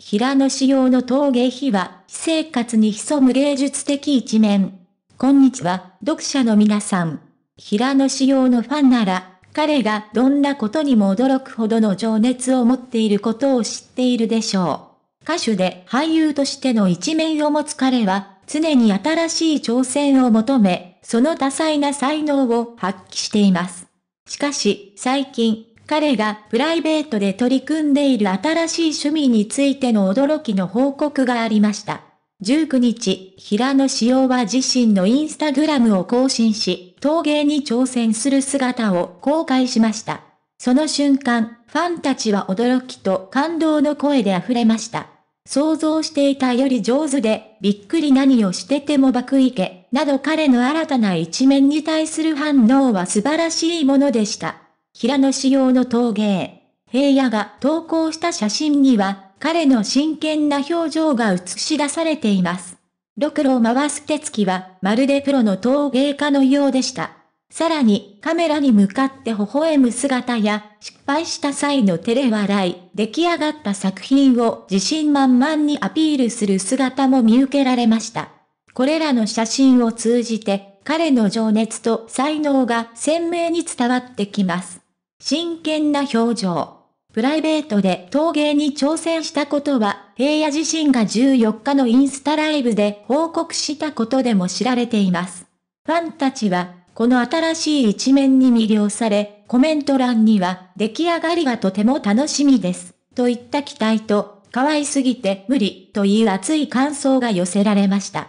平野仕様の陶芸秘話、私生活に潜む芸術的一面。こんにちは、読者の皆さん。平野仕様のファンなら、彼がどんなことにも驚くほどの情熱を持っていることを知っているでしょう。歌手で俳優としての一面を持つ彼は、常に新しい挑戦を求め、その多彩な才能を発揮しています。しかし、最近、彼がプライベートで取り組んでいる新しい趣味についての驚きの報告がありました。19日、平野紫耀は自身のインスタグラムを更新し、陶芸に挑戦する姿を公開しました。その瞬間、ファンたちは驚きと感動の声で溢れました。想像していたより上手で、びっくり何をしてても爆イケ、など彼の新たな一面に対する反応は素晴らしいものでした。平野紫耀の陶芸。平野が投稿した写真には、彼の真剣な表情が映し出されています。ろくろを回す手つきは、まるでプロの陶芸家のようでした。さらに、カメラに向かって微笑む姿や、失敗した際の照れ笑い、出来上がった作品を自信満々にアピールする姿も見受けられました。これらの写真を通じて、彼の情熱と才能が鮮明に伝わってきます。真剣な表情。プライベートで陶芸に挑戦したことは、平野自身が14日のインスタライブで報告したことでも知られています。ファンたちは、この新しい一面に魅了され、コメント欄には、出来上がりがとても楽しみです。といった期待と、可愛すぎて無理という熱い感想が寄せられました。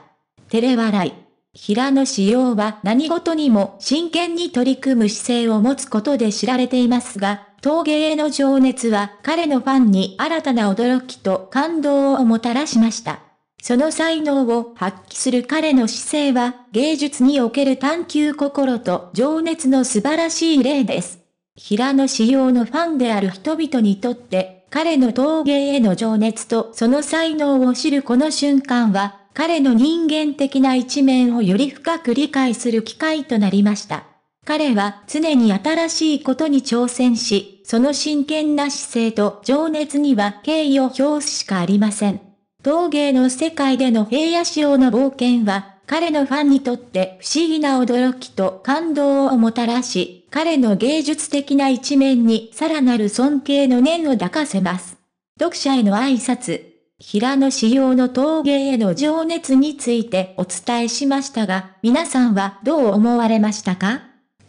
照れ笑い。平野紫耀は何事にも真剣に取り組む姿勢を持つことで知られていますが、陶芸への情熱は彼のファンに新たな驚きと感動をもたらしました。その才能を発揮する彼の姿勢は、芸術における探求心と情熱の素晴らしい例です。平野紫耀のファンである人々にとって、彼の陶芸への情熱とその才能を知るこの瞬間は、彼の人間的な一面をより深く理解する機会となりました。彼は常に新しいことに挑戦し、その真剣な姿勢と情熱には敬意を表すしかありません。陶芸の世界での平野仕様の冒険は、彼のファンにとって不思議な驚きと感動をもたらし、彼の芸術的な一面にさらなる尊敬の念を抱かせます。読者への挨拶平野仕様の陶芸への情熱についてお伝えしましたが、皆さんはどう思われましたか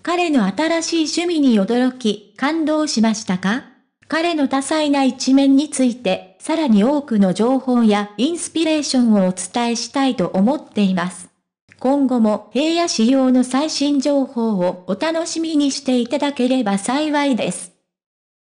彼の新しい趣味に驚き、感動しましたか彼の多彩な一面について、さらに多くの情報やインスピレーションをお伝えしたいと思っています。今後も平野仕様の最新情報をお楽しみにしていただければ幸いです。